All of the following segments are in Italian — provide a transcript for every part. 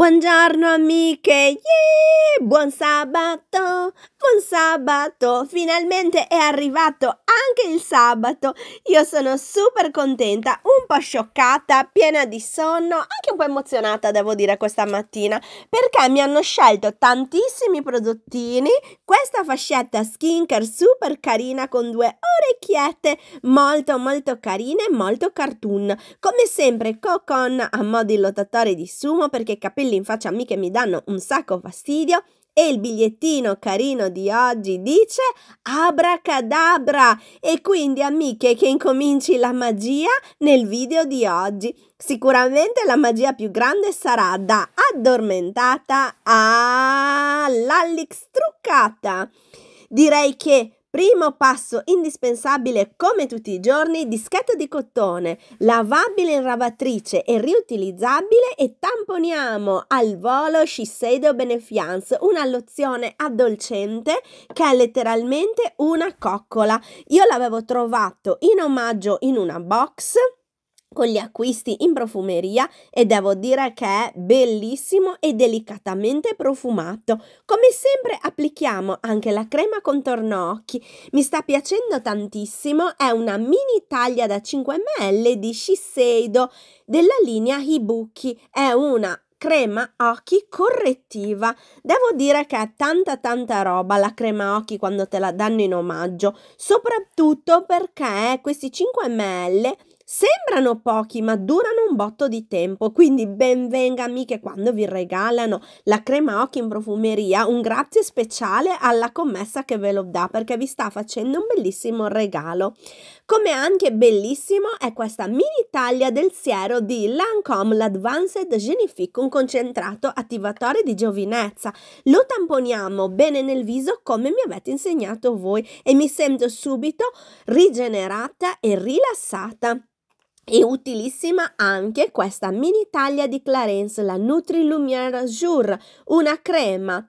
Buongiorno amiche, yeah! buon sabato, buon sabato, finalmente è arrivato anche il sabato, io sono super contenta, un po' scioccata, piena di sonno, anche un po' emozionata devo dire questa mattina, perché mi hanno scelto tantissimi prodottini, questa fascetta skincare super carina con due orecchiette molto molto carine molto cartoon, come sempre Cocon a modi lottatori di sumo perché capelli quelli in faccia a me che mi danno un sacco fastidio. E il bigliettino carino di oggi dice abracadabra e quindi amiche che incominci la magia nel video di oggi. Sicuramente la magia più grande sarà da addormentata a lallic struccata. Direi che Primo passo indispensabile come tutti i giorni, dischetto di cottone, lavabile in lavatrice e riutilizzabile e tamponiamo al volo Shiseido Benefiance, una lozione addolcente che è letteralmente una coccola. Io l'avevo trovato in omaggio in una box con gli acquisti in profumeria e devo dire che è bellissimo e delicatamente profumato. Come sempre applichiamo anche la crema contorno occhi. Mi sta piacendo tantissimo, è una mini taglia da 5 ml di Shiseido della linea Hibuki. È una crema occhi correttiva. Devo dire che è tanta tanta roba la crema occhi quando te la danno in omaggio, soprattutto perché questi 5 ml Sembrano pochi, ma durano un botto di tempo, quindi benvenga amiche quando vi regalano la crema occhi in profumeria, un grazie speciale alla commessa che ve lo dà perché vi sta facendo un bellissimo regalo. Come anche bellissimo è questa mini taglia del siero di Lancome l'Advanced Genifique, un concentrato attivatore di giovinezza. Lo tamponiamo bene nel viso come mi avete insegnato voi e mi sento subito rigenerata e rilassata. E utilissima anche questa mini taglia di Clarence, la Nutri Lumière Jour, una crema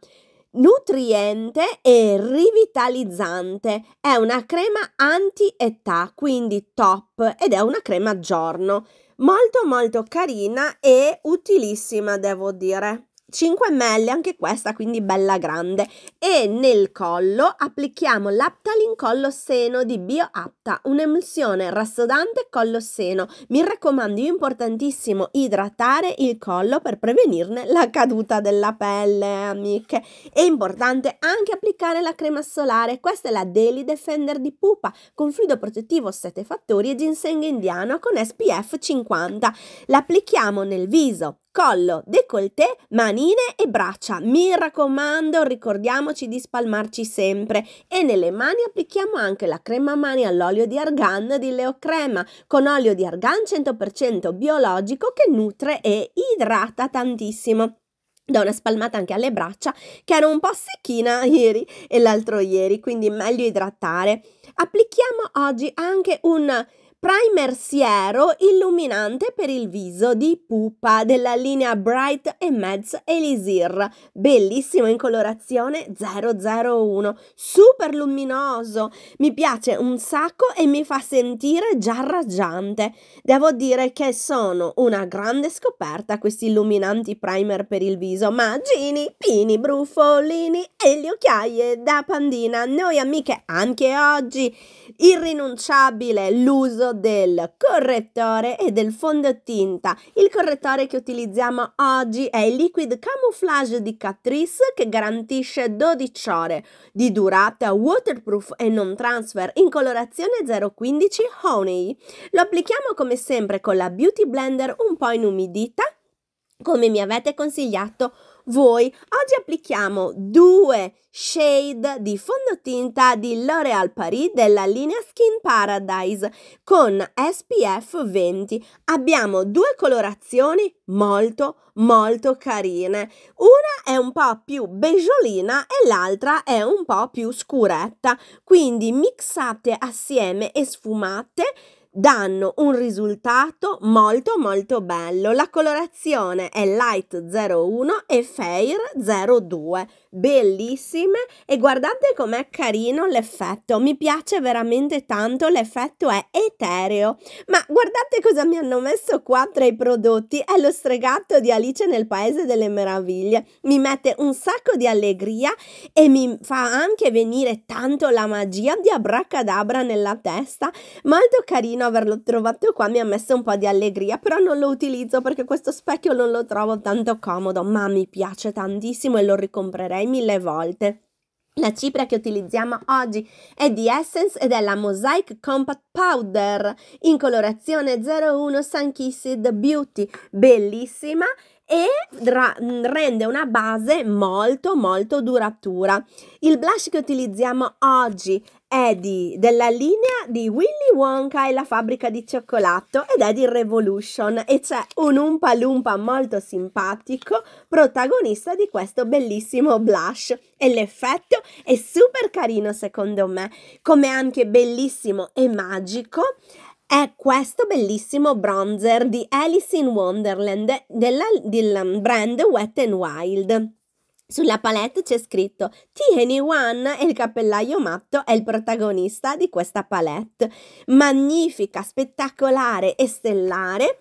nutriente e rivitalizzante. È una crema anti-età, quindi top, ed è una crema giorno. Molto molto carina e utilissima, devo dire. 5 ml, anche questa quindi bella grande. E nel collo applichiamo l'Aptalin Collo Seno di BioApta, un'emulsione rassodante collo seno. Mi raccomando, è importantissimo idratare il collo per prevenirne la caduta della pelle, amiche. È importante anche applicare la crema solare. Questa è la Daily Defender di Pupa con fluido protettivo 7 fattori e ginseng indiano con SPF 50. L'applichiamo nel viso collo, décolleté, manine e braccia. Mi raccomando, ricordiamoci di spalmarci sempre e nelle mani applichiamo anche la crema mani all'olio di argan di Leo Crema, con olio di argan 100% biologico che nutre e idrata tantissimo. Do una spalmata anche alle braccia che ero un po' secchina ieri e l'altro ieri, quindi meglio idratare. Applichiamo oggi anche un Primer siero illuminante per il viso di pupa della linea Bright Meds Elisir, bellissimo in colorazione 001, super luminoso, mi piace un sacco e mi fa sentire già raggiante. Devo dire che sono una grande scoperta questi illuminanti primer per il viso, magini, pini, brufolini e le occhiaie da pandina. Noi amiche, anche oggi irrinunciabile l'uso del correttore e del fondotinta. Il correttore che utilizziamo oggi è il Liquid Camouflage di Catrice che garantisce 12 ore di durata waterproof e non transfer in colorazione 015 Honey. Lo applichiamo come sempre con la Beauty Blender un po' inumidita come mi avete consigliato voi, oggi applichiamo due shade di fondotinta di L'Oreal Paris della linea Skin Paradise con SPF 20. Abbiamo due colorazioni molto molto carine. Una è un po' più beigeolina e l'altra è un po' più scuretta. Quindi mixate assieme e sfumate danno un risultato molto molto bello. La colorazione è Light 01 e Fair 02, bellissime e guardate com'è carino l'effetto, mi piace veramente tanto, l'effetto è etereo. Ma guardate cosa mi hanno messo qua tra i prodotti, è lo stregato di Alice nel Paese delle Meraviglie, mi mette un sacco di allegria e mi fa anche venire tanto la magia di Abracadabra nella testa, molto carino almeno averlo trovato qua mi ha messo un po' di allegria, però non lo utilizzo perché questo specchio non lo trovo tanto comodo, ma mi piace tantissimo e lo ricomprerei mille volte. La cipria che utilizziamo oggi è di Essence ed è la Mosaic Compact Powder in colorazione 01 Sun Kissed Beauty, bellissima e rende una base molto molto duratura. Il blush che utilizziamo oggi Eddie della linea di Willy Wonka e la fabbrica di cioccolato ed è di Revolution e c'è un Umpa Lumpa molto simpatico protagonista di questo bellissimo blush e l'effetto è super carino secondo me come anche bellissimo e magico è questo bellissimo bronzer di Alice in Wonderland della, del brand Wet n Wild sulla palette c'è scritto Tieni One e il cappellaio matto è il protagonista di questa palette. Magnifica, spettacolare e stellare.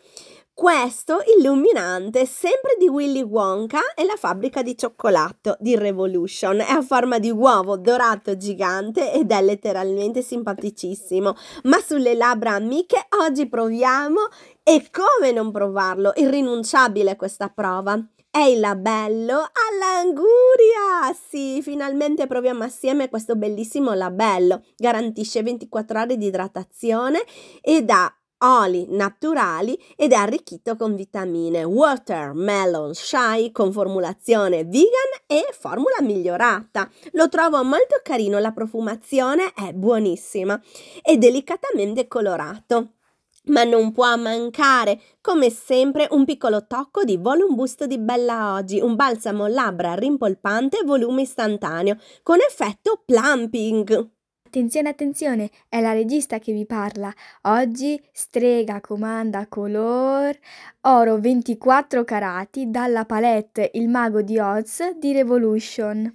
Questo illuminante sempre di Willy Wonka è la fabbrica di cioccolato di Revolution. È a forma di uovo dorato gigante ed è letteralmente simpaticissimo. Ma sulle labbra amiche oggi proviamo e come non provarlo? Irrinunciabile questa prova. È il labello all'anguria! Sì, finalmente proviamo assieme questo bellissimo labello. Garantisce 24 ore di idratazione ed ha oli naturali ed è arricchito con vitamine water, melon, shy con formulazione vegan e formula migliorata. Lo trovo molto carino, la profumazione è buonissima e delicatamente colorato. Ma non può mancare, come sempre, un piccolo tocco di Volume Busto di Bella Oggi, un balsamo labbra rimpolpante volume istantaneo, con effetto plumping. Attenzione, attenzione, è la regista che vi parla. Oggi strega comanda color oro 24 carati dalla palette Il mago di Oz di Revolution.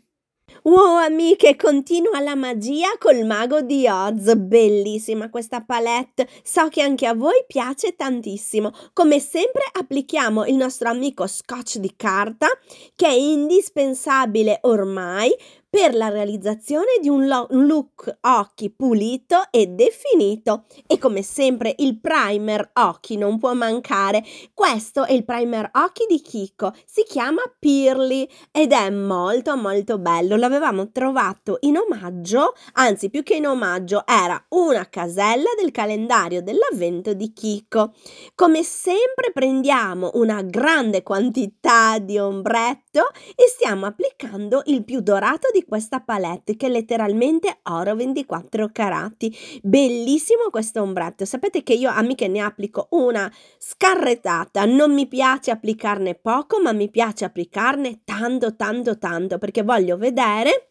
Wow amiche, continua la magia col mago di Oz, bellissima questa palette, so che anche a voi piace tantissimo. Come sempre applichiamo il nostro amico scotch di carta che è indispensabile ormai per la realizzazione di un look occhi pulito e definito. E come sempre il primer occhi non può mancare. Questo è il primer occhi di Kiko, si chiama Pirli ed è molto molto bello. L'avevamo trovato in omaggio, anzi più che in omaggio, era una casella del calendario dell'avvento di Kiko. Come sempre prendiamo una grande quantità di ombretto e stiamo applicando il più dorato di questa palette che letteralmente oro 24 carati. Bellissimo questo ombretto. Sapete che io amiche ne applico una scarretata. Non mi piace applicarne poco, ma mi piace applicarne tanto, tanto, tanto perché voglio vedere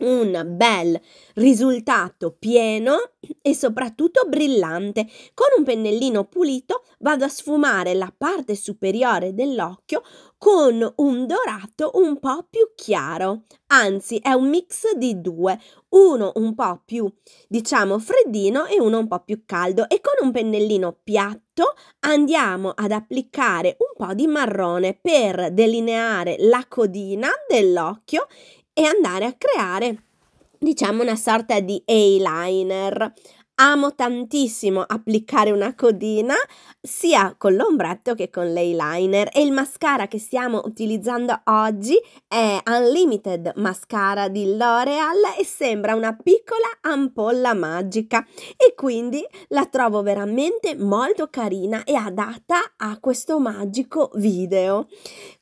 un bel risultato pieno e soprattutto brillante. Con un pennellino pulito vado a sfumare la parte superiore dell'occhio con un dorato un po' più chiaro, anzi è un mix di due, uno un po' più diciamo freddino e uno un po' più caldo e con un pennellino piatto andiamo ad applicare un po' di marrone per delineare la codina dell'occhio e andare a creare diciamo una sorta di eyeliner. Amo tantissimo applicare una codina sia con l'ombretto che con l'eyeliner e il mascara che stiamo utilizzando oggi è Unlimited Mascara di L'Oreal e sembra una piccola ampolla magica e quindi la trovo veramente molto carina e adatta a questo magico video.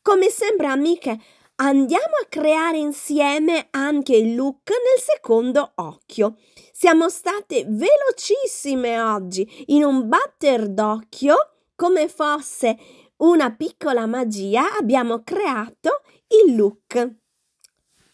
Come sempre amiche andiamo a creare insieme anche il look nel secondo occhio. Siamo state velocissime oggi in un batter d'occhio come fosse una piccola magia abbiamo creato il look.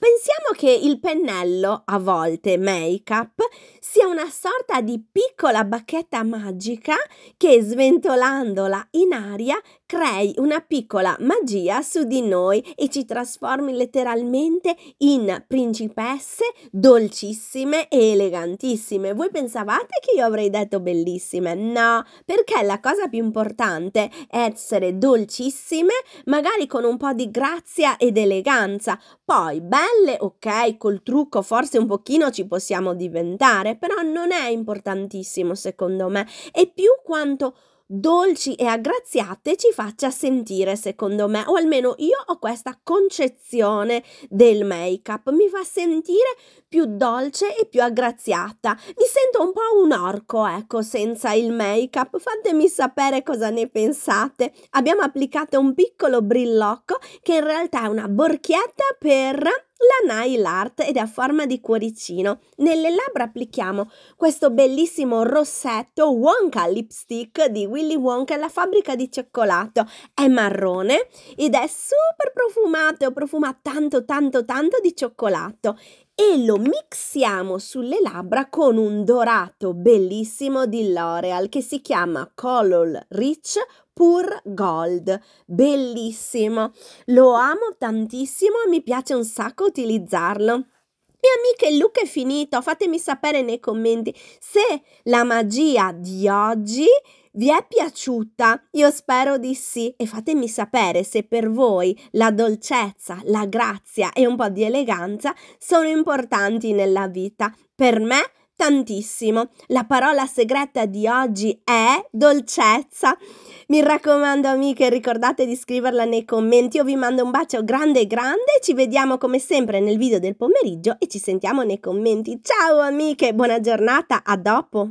Pensiamo che il pennello, a volte make-up, sia una sorta di piccola bacchetta magica che sventolandola in aria crei una piccola magia su di noi e ci trasformi letteralmente in principesse dolcissime e elegantissime. Voi pensavate che io avrei detto bellissime? No, perché la cosa più importante è essere dolcissime, magari con un po' di grazia ed eleganza. Poi belle, ok, col trucco forse un pochino ci possiamo diventare, però non è importantissimo secondo me, è più quanto dolci e aggraziate ci faccia sentire, secondo me, o almeno io ho questa concezione del make-up, mi fa sentire più dolce e più aggraziata. Mi sento un po' un orco, ecco, senza il make-up. Fatemi sapere cosa ne pensate. Abbiamo applicato un piccolo brillocco che in realtà è una borchietta per la nail art ed è a forma di cuoricino. Nelle labbra applichiamo questo bellissimo rossetto Wonka Lipstick di Willy Wonka la fabbrica di cioccolato. È marrone ed è super profumato, profuma tanto tanto tanto di cioccolato e lo mixiamo sulle labbra con un dorato bellissimo di L'Oreal che si chiama Color Rich Pure Gold, bellissimo, lo amo tantissimo e mi piace un sacco utilizzarlo. E amiche, il look è finito, fatemi sapere nei commenti se la magia di oggi vi è piaciuta? Io spero di sì e fatemi sapere se per voi la dolcezza, la grazia e un po' di eleganza sono importanti nella vita. Per me tantissimo. La parola segreta di oggi è dolcezza. Mi raccomando amiche, ricordate di scriverla nei commenti. Io vi mando un bacio grande grande, ci vediamo come sempre nel video del pomeriggio e ci sentiamo nei commenti. Ciao amiche, buona giornata, a dopo!